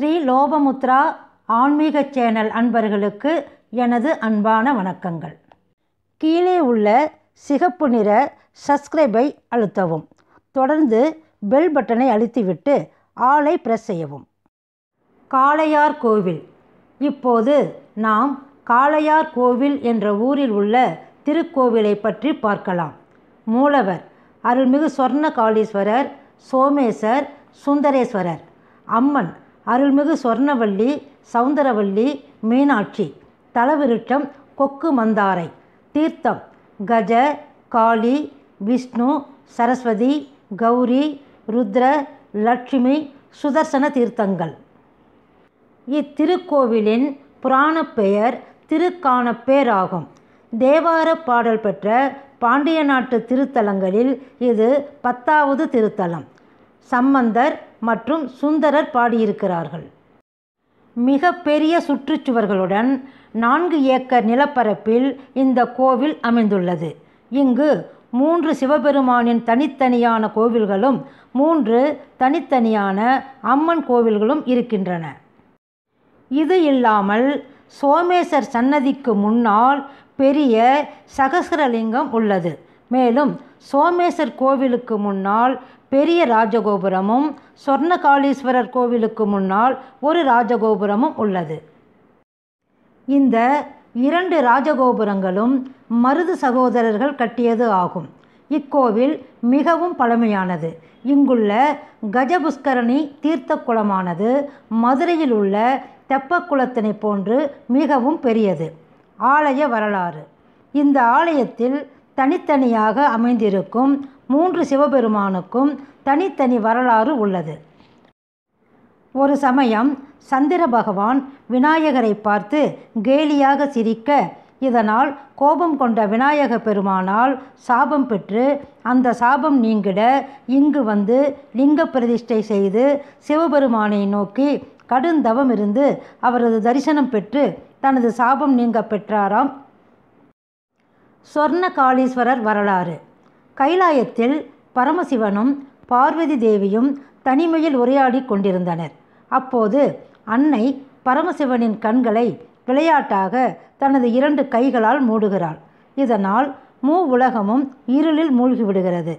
ஸ்ரீ லோபமுத்ரா ஆன்மீக சேனல் அன்பர்களுக்கு எனது அன்பான வணக்கங்கள் கீழே உள்ள சிகப்பு நிற சப்ஸ்கிரைபை அழுத்தவும் தொடர்ந்து பெல் பட்டனை அழுத்திவிட்டு ஆளை ப்ரெஸ் செய்யவும் காளையார் கோவில் இப்போது நாம் காளையார் கோவில் என்ற ஊரில் உள்ள திருக்கோவிலை பற்றி பார்க்கலாம் மூலவர் அருள்மிகு சொர்ண காளீஸ்வரர் சோமேஸ்வர் சுந்தரேஸ்வரர் அம்மன் அருள்மிகு சொர்ணவல்லி சவுந்தரவல்லி மீனாட்சி தலவிருட்டம் கொக்கு மந்தாரை தீர்த்தம் கஜ காளி விஷ்ணு சரஸ்வதி கௌரி ருத்ர லட்சுமி சுதர்சன தீர்த்தங்கள் இத்திருக்கோவிலின் புராண பெயர் திருக்கானப்பேர் ஆகும் தேவார பாடல் பெற்ற பாண்டிய நாட்டு திருத்தலங்களில் இது பத்தாவது திருத்தலம் சம்பந்தர் மற்றும் சுந்தரர் பாடியிருக்கிறார்கள் மிக பெரிய சுற்றுச்சுவர்களுடன் நான்கு ஏக்கர் நிலப்பரப்பில் இந்த கோவில் அமைந்துள்ளது இங்கு மூன்று சிவபெருமானின் தனித்தனியான கோவில்களும் மூன்று தனித்தனியான அம்மன் கோவில்களும் இருக்கின்றன இது இல்லாமல் சோமேஸ்வர் சன்னதிக்கு முன்னால் பெரிய சகசரலிங்கம் உள்ளது மேலும் சோமேஸ்வர் கோவிலுக்கு முன்னால் பெரிய ராஜகோபுரமும் சொர்ணகாளீஸ்வரர் கோவிலுக்கு முன்னால் ஒரு ராஜகோபுரமும் உள்ளது இந்த இரண்டு ராஜகோபுரங்களும் மருது சகோதரர்கள் கட்டியது ஆகும் இக்கோவில் மிகவும் பழமையானது இங்குள்ள கஜபுஷ்கரணி தீர்த்த குளமானது மதுரையில் உள்ள தெப்பக்குளத்தினை போன்று மிகவும் பெரியது ஆலய வரலாறு இந்த ஆலயத்தில் தனித்தனியாக அமைந்திருக்கும் மூன்று சிவபெருமானுக்கும் தனித்தனி வரலாறு உள்ளது ஒரு சமயம் சந்திர பகவான் விநாயகரை பார்த்து கேலியாக சிரிக்க இதனால் கோபம் கொண்ட விநாயக பெருமானால் சாபம் பெற்று அந்த சாபம் நீங்கிட இங்கு வந்து லிங்க பிரதிஷ்டை செய்து சிவபெருமானை நோக்கி கடுந்தவம் இருந்து அவரது தரிசனம் பெற்று தனது சாபம் நீங்க பெற்றாராம் சொர்ண காளீஸ்வரர் வரலாறு கைலாயத்தில் பரமசிவனும் பார்வதி தேவியும் தனிமையில் உரையாடி கொண்டிருந்தனர் அப்போது அன்னை பரமசிவனின் கண்களை விளையாட்டாக தனது இரண்டு கைகளால் மூடுகிறாள் இதனால் மூ உலகமும் இருளில் மூழ்கிவிடுகிறது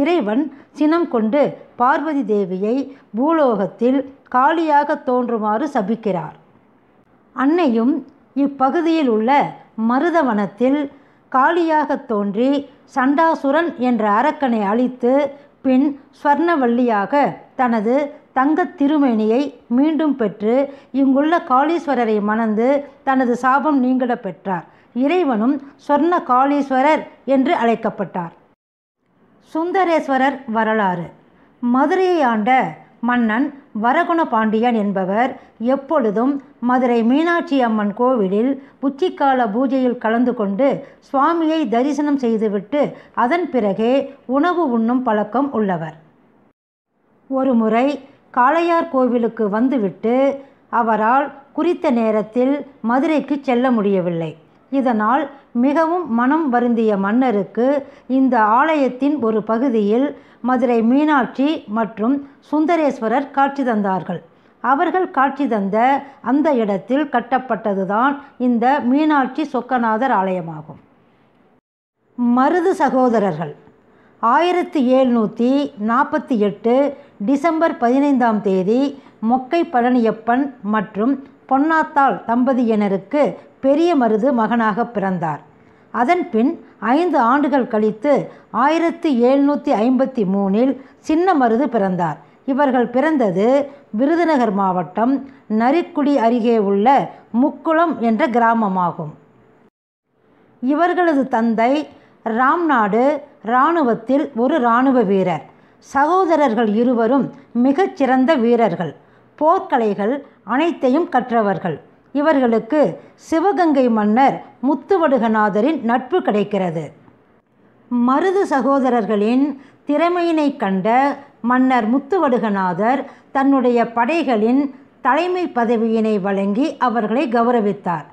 இறைவன் சினம் கொண்டு பார்வதி தேவியை பூலோகத்தில் காலியாக தோன்றுமாறு சபிக்கிறார் அன்னையும் இப்பகுதியில் உள்ள மருதவனத்தில் காளியாக தோன்றி சண்டாசுரன் என்ற அரக்கனை அழித்து பின் ஸ்வர்ணவல்லியாக தனது தங்கத் திருமேனியை மீண்டும் பெற்று இங்குள்ள காளீஸ்வரரை மணந்து தனது சாபம் நீங்கிட பெற்றார் இறைவனும் சொர்ண காளீஸ்வரர் என்று அழைக்கப்பட்டார் சுந்தரேஸ்வரர் வரலாறு மதுரையை ஆண்ட மன்னன் வரகுண பாண்டியன் என்பவர் எப்பொழுதும் மதுரை மீனாட்சி அம்மன் கோவிலில் உச்சிக்கால பூஜையில் கலந்து கொண்டு சுவாமியை தரிசனம் செய்துவிட்டு அதன் பிறகே உணவு உண்ணும் பழக்கம் உள்ளவர் ஒருமுறை காளையார் கோவிலுக்கு வந்துவிட்டு அவரால் குறித்த நேரத்தில் மதுரைக்கு செல்ல முடியவில்லை இதனால் மிகவும் மனம் வருந்திய மன்னருக்கு இந்த ஆலயத்தின் ஒரு பகுதியில் மதுரை மீனாட்சி மற்றும் சுந்தரேஸ்வரர் காட்சி தந்தார்கள் அவர்கள் காட்சி தந்த அந்த இடத்தில் கட்டப்பட்டதுதான் இந்த மீனாட்சி சொக்கநாதர் ஆலயமாகும் மருது சகோதரர்கள் ஆயிரத்தி எழுநூற்றி நாற்பத்தி எட்டு டிசம்பர் பதினைந்தாம் தேதி மொக்கை பழனியப்பன் மற்றும் பொன்னாத்தாள் தம்பதியினருக்கு பெரிய மருது மகனாக பிறந்தார் அதன் பின் ஐந்து ஆண்டுகள் கழித்து ஆயிரத்தி எழுநூற்றி ஐம்பத்தி மூணில் சின்ன மருது பிறந்தார் இவர்கள் பிறந்தது விருதுநகர் மாவட்டம் நரிக்குடி அருகே உள்ள முக்குளம் என்ற கிராமமாகும் இவர்களது தந்தை ராம்நாடு இராணுவத்தில் ஒரு இராணுவ வீரர் சகோதரர்கள் இருவரும் மிகச்சிறந்த வீரர்கள் போர்க்கலைகள் அனைத்தையும் கற்றவர்கள் இவர்களுக்கு சிவகங்கை மன்னர் முத்துவடுகநாதரின் நட்பு கிடைக்கிறது மருது சகோதரர்களின் திறமையினை கண்ட மன்னர் முத்துவடுகநாதர் தன்னுடைய படைகளின் தலைமை பதவியினை வழங்கி அவர்களை கௌரவித்தார்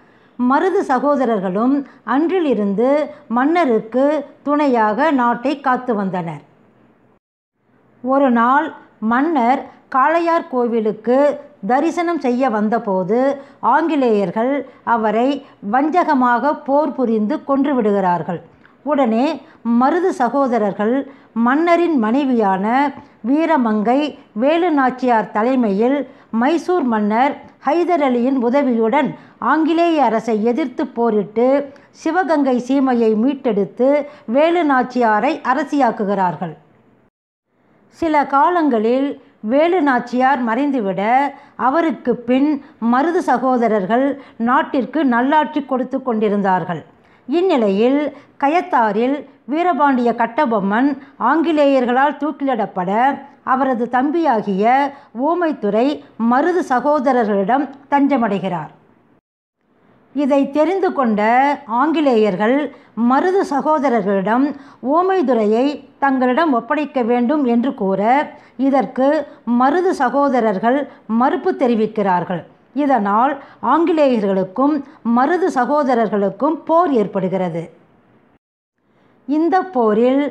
மருது சகோதரர்களும் அன்றிலிருந்து மன்னருக்கு துணையாக நாட்டை காத்து வந்தனர் ஒரு நாள் மன்னர் காளையார் கோவிலுக்கு தரிசனம் செய்ய வந்தபோது ஆங்கிலேயர்கள் அவரை வஞ்சகமாக போர் புரிந்து கொன்றுவிடுகிறார்கள் உடனே மருது சகோதரர்கள் மன்னரின் மனைவியான வீரமங்கை வேலு நாச்சியார் தலைமையில் மைசூர் மன்னர் ஹைதர் அலியின் உதவியுடன் ஆங்கிலேய அரசை எதிர்த்து போரிட்டு சிவகங்கை சீமையை மீட்டெடுத்து வேலு நாச்சியாரை அரசியாக்குகிறார்கள் சில காலங்களில் வேலு நாச்சியார் மறைந்துவிட அவருக்கு பின் மருது சகோதரர்கள் நாட்டிற்கு நல்லாட்சி கொடுத்து கொண்டிருந்தார்கள் இந்நிலையில் கயத்தாரில் வீரபாண்டிய கட்டபொம்மன் ஆங்கிலேயர்களால் தூக்கிலிடப்பட அவரது தம்பியாகிய ஓமைத்துறை மருது சகோதரர்களிடம் தஞ்சமடைகிறார் இதை தெரிந்து கொண்ட ஆங்கிலேயர்கள் மருது சகோதரர்களிடம் ஓமைதுரையை தங்களிடம் ஒப்படைக்க வேண்டும் என்று கூற இதற்கு மருது சகோதரர்கள் மறுப்பு தெரிவிக்கிறார்கள் இதனால் ஆங்கிலேயர்களுக்கும் மருது சகோதரர்களுக்கும் போர் ஏற்படுகிறது இந்த போரில்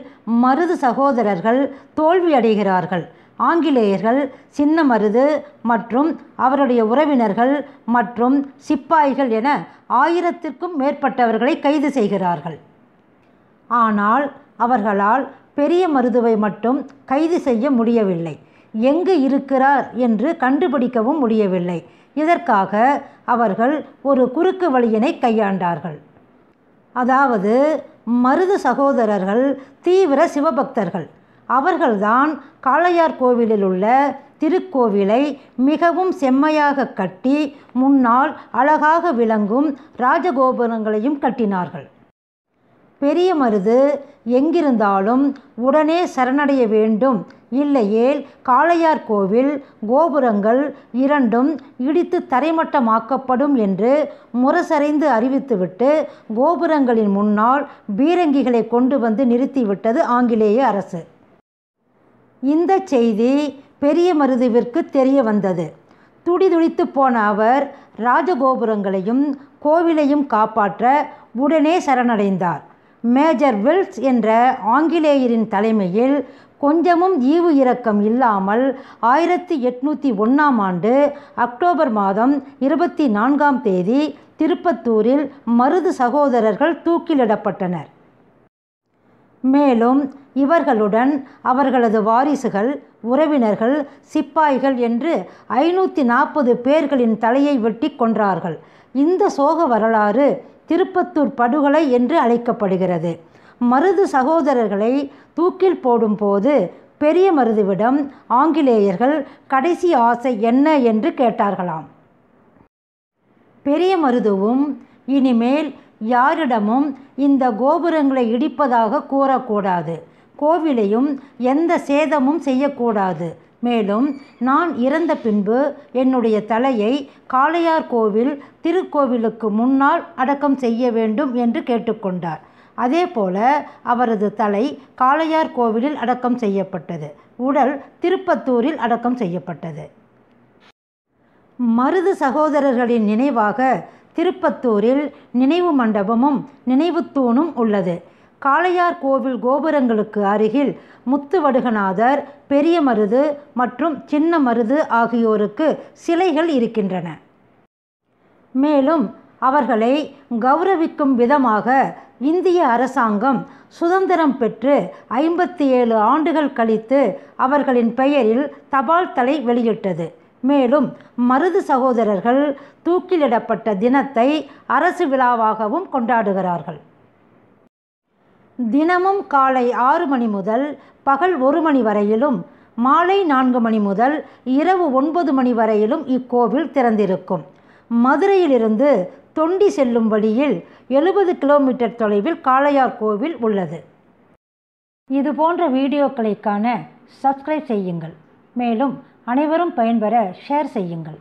மருது சகோதரர்கள் தோல்வியடைகிறார்கள் ஆங்கிலேயர்கள் சின்னமருது மற்றும் அவருடைய உறவினர்கள் மற்றும் சிப்பாய்கள் என ஆயிரத்திற்கும் மேற்பட்டவர்களை கைது செய்கிறார்கள் ஆனால் அவர்களால் பெரிய மருதுவை மட்டும் கைது செய்ய முடியவில்லை எங்கு இருக்கிறார் என்று கண்டுபிடிக்கவும் முடியவில்லை இதற்காக அவர்கள் ஒரு குறுக்கு வழியினை கையாண்டார்கள் அதாவது மருது சகோதரர்கள் தீவிர சிவபக்தர்கள் அவர்கள்தான் காளையார் கோவிலில் உள்ள திருக்கோவிலை மிகவும் செம்மையாக கட்டி முன்னால் அழகாக விளங்கும் ராஜகோபுரங்களையும் கட்டினார்கள் பெரிய மருது எங்கிருந்தாலும் உடனே சரணடைய வேண்டும் இல்லையேல் காளையார் கோவில் கோபுரங்கள் இரண்டும் இடித்து தரைமட்டமாக்கப்படும் என்று முரசறைந்து அறிவித்துவிட்டு கோபுரங்களின் முன்னால் பீரங்கிகளை கொண்டு வந்து நிறுத்திவிட்டது ஆங்கிலேய அரசு இந்த செய்தி பெரிய மருதுவிற்கு தெரிய வந்தது துடிதுடித்து போன அவர் ராஜகோபுரங்களையும் கோவிலையும் காப்பாற்ற உடனே சரணடைந்தார் மேஜர் வில்ஸ் என்ற ஆங்கிலேயரின் தலைமையில் கொஞ்சமும் ஈவு இரக்கம் இல்லாமல் ஆயிரத்தி எட்நூற்றி ஒன்றாம் ஆண்டு அக்டோபர் மாதம் இருபத்தி நான்காம் தேதி திருப்பத்தூரில் மருது சகோதரர்கள் தூக்கிலிடப்பட்டனர் மேலும் இவர்களுடன் அவர்களது வாரிசுகள் உறவினர்கள் சிப்பாய்கள் என்று ஐநூற்றி நாற்பது பேர்களின் தலையை வெட்டி கொன்றார்கள் இந்த சோக வரலாறு திருப்பத்தூர் படுகொலை என்று அழைக்கப்படுகிறது மருது சகோதரர்களை தூக்கில் போடும்போது பெரிய மருதுவிடம் ஆங்கிலேயர்கள் கடைசி ஆசை என்ன என்று கேட்டார்களாம் பெரிய மருதுவும் இனிமேல் யாரிடமும் இந்த கோபுரங்களை இடிப்பதாக கூறக்கூடாது கோவிலையும் எந்த சேதமும் செய்யக்கூடாது மேலும் நான் இறந்த பின்பு என்னுடைய தலையை காளையார் கோவில் திருக்கோவிலுக்கு முன்னால் அடக்கம் செய்ய வேண்டும் என்று கேட்டுக்கொண்டார் அதேபோல அவரது தலை காளையார் கோவிலில் அடக்கம் செய்யப்பட்டது உடல் திருப்பத்தூரில் அடக்கம் செய்யப்பட்டது மருது சகோதரர்களின் நினைவாக திருப்பத்தூரில் நினைவு மண்டபமும் நினைவுத்தூணும் உள்ளது காளையார் கோவில் கோபுரங்களுக்கு அருகில் முத்துவடுகநாதர் பெரிய மருது மற்றும் சின்ன மருது ஆகியோருக்கு சிலைகள் இருக்கின்றன மேலும் அவர்களை கௌரவிக்கும் விதமாக இந்திய அரசாங்கம் சுதந்திரம் பெற்று ஐம்பத்தி ஏழு ஆண்டுகள் கழித்து அவர்களின் பெயரில் தபால் தலை வெளியிட்டது மேலும் மருது சகோதரர்கள் தூக்கிலிடப்பட்ட தினத்தை அரசு விழாவாகவும் கொண்டாடுகிறார்கள் தினமும் காலை ஆறு மணி முதல் பகல் ஒரு மணி வரையிலும் மாலை நான்கு மணி முதல் இரவு ஒன்பது மணி வரையிலும் இக்கோவில் திறந்திருக்கும் மதுரையிலிருந்து தொண்டி செல்லும் வழியில் எழுபது கிலோமீட்டர் தொலைவில் காளையார் கோவில் உள்ளது இது போன்ற வீடியோக்களைக்கான சப்ஸ்கிரைப் செய்யுங்கள் மேலும் அனைவரும் பயன்பெற ஷேர் செய்யுங்கள்